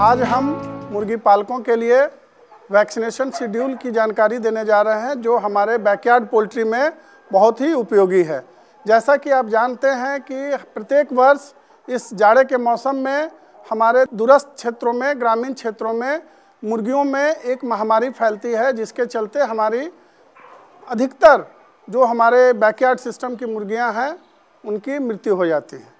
आज हम मुर्गी पालकों के लिए वैक्सीनेशन शेड्यूल की जानकारी देने जा रहे हैं जो हमारे बैकयार्ड पोल्ट्री में बहुत ही उपयोगी है जैसा कि आप जानते हैं कि प्रत्येक वर्ष इस जाड़े के मौसम में हमारे दूरस्थ क्षेत्रों में ग्रामीण क्षेत्रों में मुर्गियों में एक महामारी फैलती है जिसके चलते हमारी अधिकतर जो हमारे बैकयार्ड सिस्टम की मुर्गियां हैं उनकी मृत्यु हो जाती है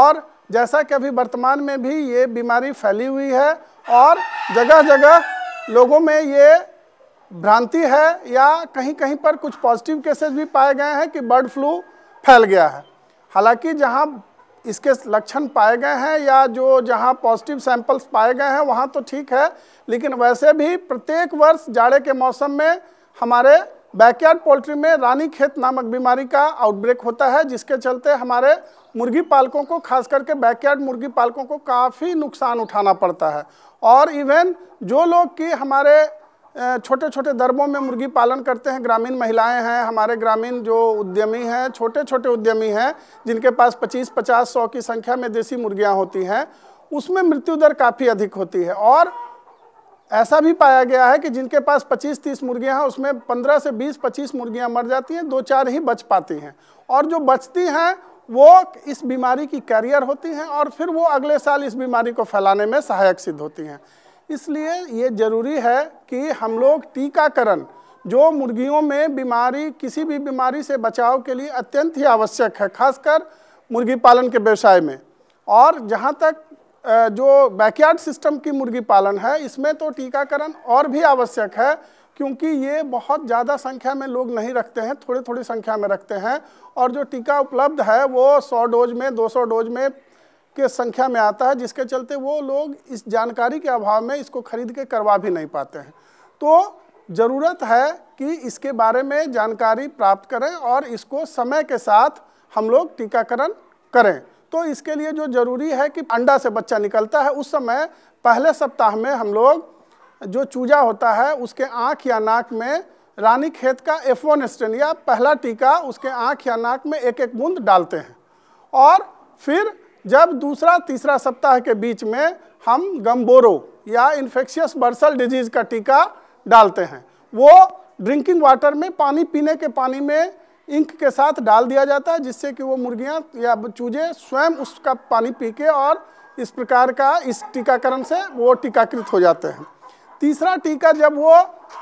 और जैसा कि अभी वर्तमान में भी ये बीमारी फैली हुई है और जगह जगह लोगों में ये भ्रांति है या कहीं कहीं पर कुछ पॉजिटिव केसेस भी पाए गए हैं कि बर्ड फ्लू फैल गया है हालांकि जहां इसके लक्षण पाए गए हैं या जो जहां पॉजिटिव सैंपल्स पाए गए हैं वहां तो ठीक है लेकिन वैसे भी प्रत्येक वर्ष जाड़े के मौसम में हमारे बैकयार्ड पोल्ट्री में रानी खेत नामक बीमारी का आउटब्रेक होता है जिसके चलते हमारे मुर्गी पालकों को खास करके बैकयार्ड मुर्गी पालकों को काफ़ी नुकसान उठाना पड़ता है और इवन जो लोग कि हमारे छोटे छोटे दरबों में मुर्गी पालन करते हैं ग्रामीण महिलाएं हैं हमारे ग्रामीण जो उद्यमी हैं छोटे छोटे उद्यमी हैं जिनके पास 25 50 सौ की संख्या में देसी मुर्गियां होती हैं उसमें मृत्यु दर काफ़ी अधिक होती है और ऐसा भी पाया गया है कि जिनके पास 25-30 मुर्गियां हैं उसमें 15 से 20-25 मुर्गियां मर जाती हैं दो चार ही बच पाती हैं और जो बचती हैं वो इस बीमारी की कैरियर होती हैं और फिर वो अगले साल इस बीमारी को फैलाने में सहायक सिद्ध होती हैं इसलिए ये ज़रूरी है कि हम लोग टीकाकरण जो मुर्गियों में बीमारी किसी भी बीमारी से बचाव के लिए अत्यंत ही आवश्यक है खासकर मुर्गी पालन के व्यवसाय में और जहाँ तक जो बैकयार्ड सिस्टम की मुर्गी पालन है इसमें तो टीकाकरण और भी आवश्यक है क्योंकि ये बहुत ज़्यादा संख्या में लोग नहीं रखते हैं थोड़ी थोड़ी संख्या में रखते हैं और जो टीका उपलब्ध है वो 100 डोज में 200 डोज में के संख्या में आता है जिसके चलते वो लोग इस जानकारी के अभाव में इसको खरीद के करवा भी नहीं पाते हैं तो ज़रूरत है कि इसके बारे में जानकारी प्राप्त करें और इसको समय के साथ हम लोग टीकाकरण करें तो इसके लिए जो ज़रूरी है कि अंडा से बच्चा निकलता है उस समय पहले सप्ताह में हम लोग जो चूजा होता है उसके आँख या नाक में रानी खेत का एफ वन या पहला टीका उसके आँख या नाक में एक एक बूंद डालते हैं और फिर जब दूसरा तीसरा सप्ताह के बीच में हम गम्बोरो या इन्फेक्शियस बर्सल डिजीज़ का टीका डालते हैं वो ड्रिंकिंग वाटर में पानी पीने के पानी में इंक के साथ डाल दिया जाता है जिससे कि वो मुर्गियाँ या चूजे स्वयं उसका पानी पी के और इस प्रकार का इस टीकाकरण से वो टीकाकृत हो जाते हैं तीसरा टीका जब वो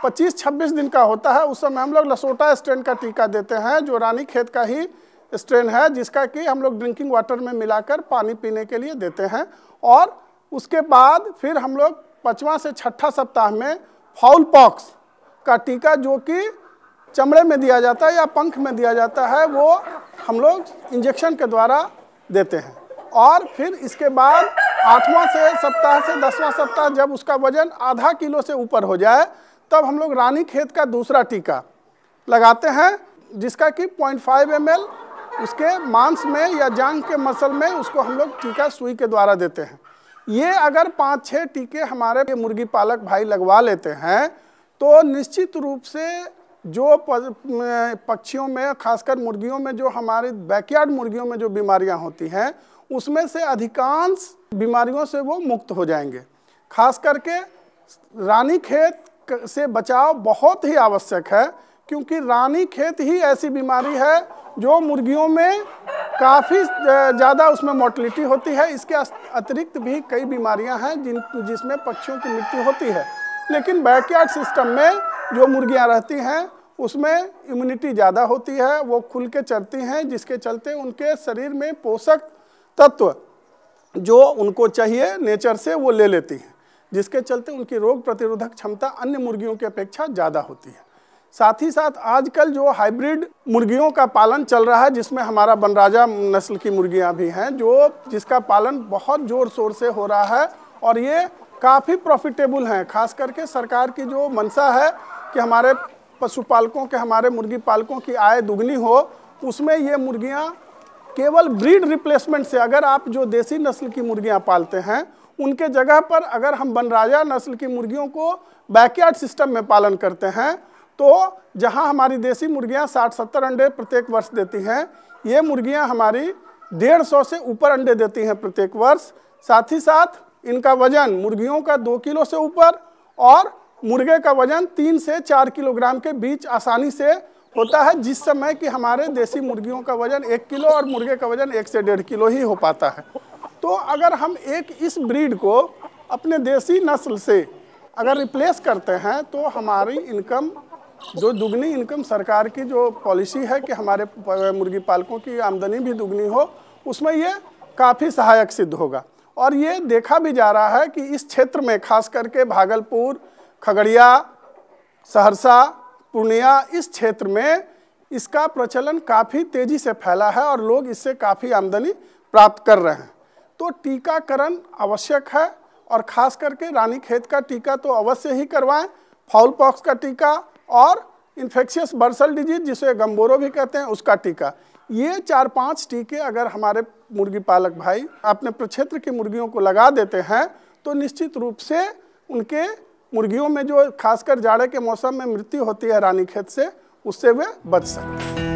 25-26 दिन का होता है उस समय हम लोग लसोटा स्ट्रेन का टीका देते हैं जो रानी खेत का ही स्ट्रेन है जिसका कि हम लोग ड्रिंकिंग वाटर में मिलाकर पानी पीने के लिए देते हैं और उसके बाद फिर हम लोग पचवा से छठा सप्ताह में फाउल पॉक्स का टीका जो कि चमड़े में दिया जाता है या पंख में दिया जाता है वो हम लोग इंजेक्शन के द्वारा देते हैं और फिर इसके बाद आठवां से सप्ताह से दसवां सप्ताह जब उसका वजन आधा किलो से ऊपर हो जाए तब हम लोग रानी खेत का दूसरा टीका लगाते हैं जिसका कि 0.5 फाइव उसके मांस में या जांग के मसल में उसको हम लोग टीका सुई के द्वारा देते हैं ये अगर पाँच छः टीके हमारे मुर्गी पालक भाई लगवा लेते हैं तो निश्चित रूप से जो पक्षियों में खासकर मुर्गियों में जो हमारे बैकयार्ड मुर्गियों में जो बीमारियां होती हैं उसमें से अधिकांश बीमारियों से वो मुक्त हो जाएंगे खास करके रानी खेत से बचाव बहुत ही आवश्यक है क्योंकि रानी खेत ही ऐसी बीमारी है जो मुर्गियों में काफ़ी ज़्यादा उसमें मोर्टिलिटी होती है इसके अतिरिक्त भी कई बीमारियां हैं जिन जिसमें पक्षियों की मृत्यु होती है लेकिन बैकयार्ड सिस्टम में जो मुर्गियां रहती हैं उसमें इम्यूनिटी ज़्यादा होती है वो खुल के चलती हैं जिसके चलते उनके शरीर में पोषक तत्व जो उनको चाहिए नेचर से वो ले लेती हैं जिसके चलते उनकी रोग प्रतिरोधक क्षमता अन्य मुर्गियों की अपेक्षा ज़्यादा होती है साथ ही साथ आजकल जो हाइब्रिड मुर्गियों का पालन चल रहा है जिसमें हमारा बनराजा नस्ल की मुर्गियां भी हैं जो जिसका पालन बहुत ज़ोर शोर से हो रहा है और ये काफ़ी प्रॉफिटेबल हैं खास करके सरकार की जो मंशा है कि हमारे पशुपालकों के हमारे मुर्गी पालकों की आय दुगनी हो उसमें ये मुर्गियाँ केवल ब्रीड रिप्लेसमेंट से अगर आप जो देसी नस्ल की मुर्गियाँ पालते हैं उनके जगह पर अगर हम बनराजा नस्ल की मुर्गियों को बैकयार्ड सिस्टम में पालन करते हैं तो जहाँ हमारी देसी मुर्गियाँ साठ सत्तर अंडे प्रत्येक वर्ष देती हैं ये मुर्गियाँ हमारी डेढ़ सौ से ऊपर अंडे देती हैं प्रत्येक वर्ष साथ ही साथ इनका वजन मुर्गियों का दो किलो से ऊपर और मुर्गे का वजन तीन से चार किलोग्राम के बीच आसानी से होता है जिस समय कि हमारे देसी मुर्गियों का वज़न एक किलो और मुर्गे का वज़न एक से डेढ़ किलो ही हो पाता है तो अगर हम एक इस ब्रीड को अपने देसी नस्ल से अगर रिप्लेस करते हैं तो हमारी इनकम जो दुगनी इनकम सरकार की जो पॉलिसी है कि हमारे मुर्गी पालकों की आमदनी भी दुगनी हो उसमें ये काफ़ी सहायक सिद्ध होगा और ये देखा भी जा रहा है कि इस क्षेत्र में खास करके भागलपुर खगड़िया सहरसा पूर्णिया इस क्षेत्र में इसका प्रचलन काफ़ी तेज़ी से फैला है और लोग इससे काफ़ी आमदनी प्राप्त कर रहे हैं तो टीकाकरण आवश्यक है और ख़ास करके रानी खेत का टीका तो अवश्य ही करवाएं फाउल पॉक्स का टीका और इन्फेक्शियस बर्सल डिजीज जिसे गम्बोरो भी कहते हैं उसका टीका ये चार पांच टीके अगर हमारे मुर्गी पालक भाई अपने प्रक्षेत्र की मुर्गियों को लगा देते हैं तो निश्चित रूप से उनके मुर्गियों में जो खासकर जाड़े के मौसम में मृत्यु होती है रानीखेत से उससे वे बच सकते हैं